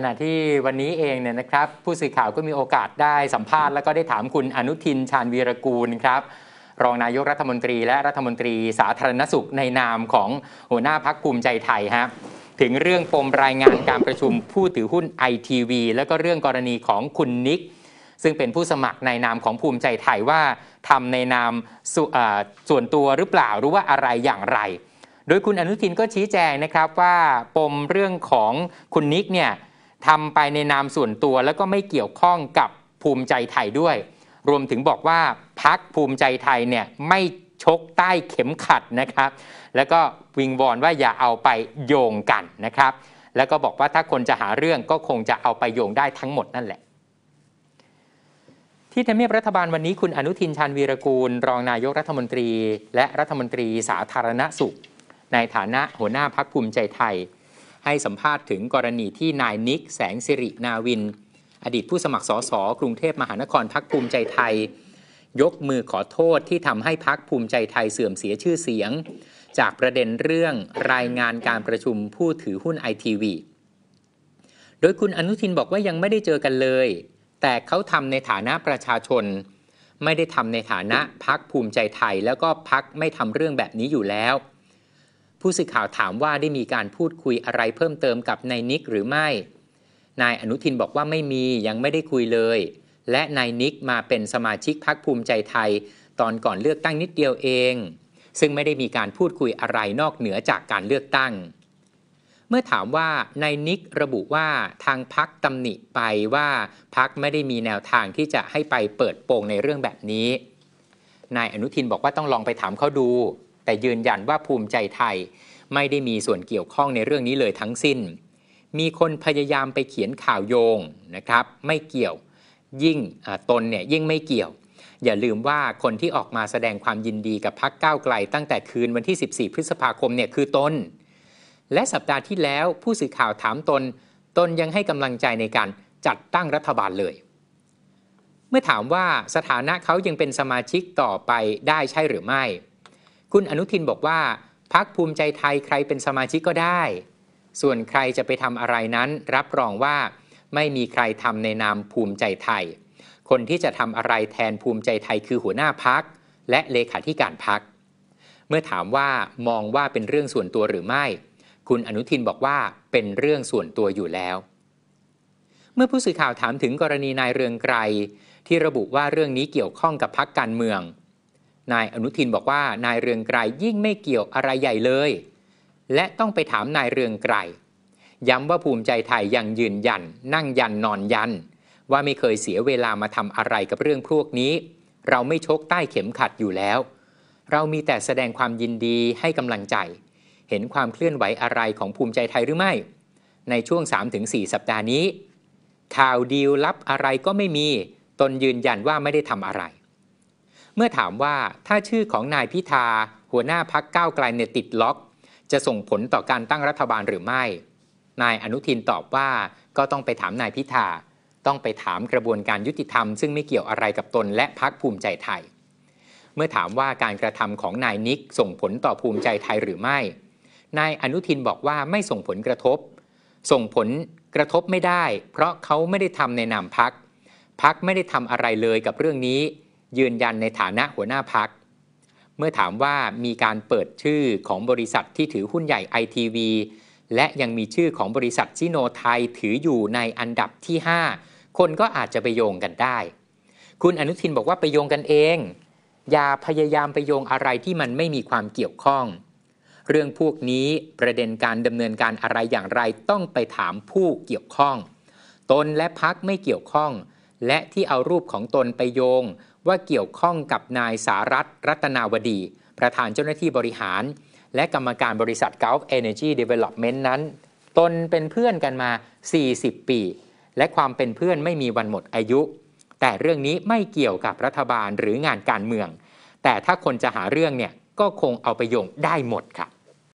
ขณะที่วันนี้เองเนี่ยนะครับ ผู้สื่อข่าวก็มีโอกาสได้สัมภาษณ์ แล้วก็ได้ถามคุณอนุทิน ชาญวีรกูลครับรองนายกรัฐมนตรีและรัฐมนตรีสาธารณสุขในนามของหัวหน้าพักภูมิใจไทยฮะถึงเรื่องปมรายงานการประชุมผู้ถือหุ้นไอทีวีแล้วก็เรื่องกรณีของคุณนิกซึ่งเป็นผู้สมัครในนามของภูมิใจไทย ว่าทำในนามสส่วนตัวหรือเปล่าหรือว่าอะไรอย่างไร โดยคุณอนุทินก็ชี้แจงนะครับว่าปมเรื่องของคุณนิกเนี่ยทำไปในนามส่วนตัวแล้วก็ไม่เกี่ยวข้องกับภูมิใจไทยด้วย รวมถึงบอกว่าพักภูมิใจไทยเนี่ยไม่ชกใต้เข็มขัดนะครับ แล้วก็วิงวอนว่าอย่าเอาไปโยงกันนะครับ แล้วก็บอกว่าถ้าคนจะหาเรื่องก็คงจะเอาไปโยงได้ทั้งหมดนั่นแหละ ที่ทำเนียบรัฐบาลวันนี้ คุณอนุทินชาญวีรกูลรองนายกรัฐมนตรี และรัฐมนตรีสาธารณสุข ในฐานะหัวหน้าพักภูมิใจไทยให้สัมภาษณ์ถึงกรณีที่นายนิกแสงสิรินาวิน อดีตผู้สมัครสสกรุงเทพมหานครพักภูมิใจไทย ยกมือขอโทษที่ทำให้พักภูมิใจไทยเสื่อมเสียชื่อเสียง จากประเด็นเรื่องรายงานการประชุมผู้ถือหุ้นไอทีวีโดยคุณอนุทินบอกว่ายังไม่ได้เจอกันเลย แต่เขาทำในฐานะประชาชน ไม่ได้ทำในฐานะพักภูมิใจไทยแล้วก็พักไม่ทำเรื่องแบบนี้อยู่แล้วผู้สื่อข่าวถามว่าได้มีการพูดคุยอะไรเพิ่มเติมกับนายนิกหรือไม่ นายอนุทินบอกว่าไม่มียังไม่ได้คุยเลย และนายนิกมาเป็นสมาชิกพักภูมิใจไทย ตอนก่อนเลือกตั้งนิดเดียวเอง ซึ่งไม่ได้มีการพูดคุยอะไรนอกเหนือจากการเลือกตั้ง เมื่อถามว่านายนิกระบุว่าทางพักตำหนิไปว่าพักไม่ได้มีแนวทางที่จะให้ไปเปิดโปงในเรื่องแบบนี้ นายอนุทินบอกว่าต้องลองไปถามเขาดูแต่ยืนยันว่าภูมิใจไทยไม่ได้มีส่วนเกี่ยวข้องในเรื่องนี้เลยทั้งสิ้น มีคนพยายามไปเขียนข่าวโยงนะครับ ไม่เกี่ยว ยิ่งตนเนี่ยยิ่งไม่เกี่ยว อย่าลืมว่าคนที่ออกมาแสดงความยินดีกับพักก้าวไกล ตั้งแต่คืนวันที่ 14 พฤษภาคมเนี่ยคือตน และสัปดาห์ที่แล้วผู้สื่อข่าวถามตน ตนยังให้กำลังใจในการจัดตั้งรัฐบาลเลย เมื่อถามว่าสถานะเขายังเป็นสมาชิกต่อไปได้ใช่หรือไม่คุณอนุทินบอกว่า พักภูมิใจไทยใครเป็นสมาชิกก็ได้ ส่วนใครจะไปทำอะไรนั้นรับรองว่าไม่มีใครทำในนามภูมิใจไทย คนที่จะทำอะไรแทนภูมิใจไทยคือหัวหน้าพัก และเลขาธิการพัก เมื่อถามว่ามองว่าเป็นเรื่องส่วนตัวหรือไม่ คุณอนุทินบอกว่าเป็นเรื่องส่วนตัวอยู่แล้ว เมื่อผู้สื่อข่าวถามถึงกรณีนายเรืองไกรที่ระบุว่าเรื่องนี้เกี่ยวข้องกับพักการเมืองนายอนุทินบอกว่านายเรืองไกรยิ่งไม่เกี่ยวอะไรใหญ่เลย และต้องไปถามนายเรืองไกรย้ำว่าภูมิใจไทยยังยืนยัน นั่งยันนอนยัน ว่าไม่เคยเสียเวลามาทำอะไรกับเรื่องพวกนี้ เราไม่ชกใต้เข็มขัดอยู่แล้ว เรามีแต่แสดงความยินดีให้กำลังใจ เห็นความเคลื่อนไหวอะไรของภูมิใจไทยหรือไม่ ในช่วง 3-4สัปดาห์นี้ข่าวดีลลับอะไรก็ไม่มี ตนยืนยันว่าไม่ได้ทำอะไรเมื่อถามว่าถ้าชื่อของนายพิธาหัวหน้าพักก้าวไกลเนี่ยติดล็อก จะส่งผลต่อการตั้งรัฐบาลหรือไม่ นายอนุทินตอบว่าก็ต้องไปถามนายพิธาต้องไปถามกระบวนการยุติธรรม ซึ่งไม่เกี่ยวอะไรกับตนและพักภูมิใจไทย เมื่อถามว่าการกระทำของนายนิกส่งผลต่อภูมิใจไทยหรือไม่ นายอนุทินบอกว่าไม่ส่งผลกระทบ ส่งผลกระทบไม่ได้ เพราะเขาไม่ได้ทำในนามพักพักไม่ได้ทำอะไรเลยกับเรื่องนี้ยืนยันในฐานะหัวหน้าพัก เมื่อถามว่ามีการเปิดชื่อของบริษัทที่ถือหุ้นใหญ่ไอทีวีและยังมีชื่อของบริษัทซิโนไทยถืออยู่ในอันดับที่ 5 คนก็อาจจะไปโยงกันได้ คุณอนุทินบอกว่าไปโยงกันเอง อย่าพยายามไปโยงอะไรที่มันไม่มีความเกี่ยวข้อง เรื่องพวกนี้ประเด็นการดำเนินการอะไรอย่างไรต้องไปถามผู้เกี่ยวข้อง ตนและพักไม่เกี่ยวข้อง และที่เอารูปของตนไปโยงว่าเกี่ยวข้องกับนายสารัตรัตนาวดี ประธานเจ้าหน้าที่บริหาร และกรรมการบริษัท Gulf Energy Development นั้น ตนเป็นเพื่อนกันมา 40 ปี และความเป็นเพื่อนไม่มีวันหมดอายุ แต่เรื่องนี้ไม่เกี่ยวกับรัฐบาลหรืองานการเมือง แต่ถ้าคนจะหาเรื่องเนี่ยก็คงเอาไปโยงได้หมดครับ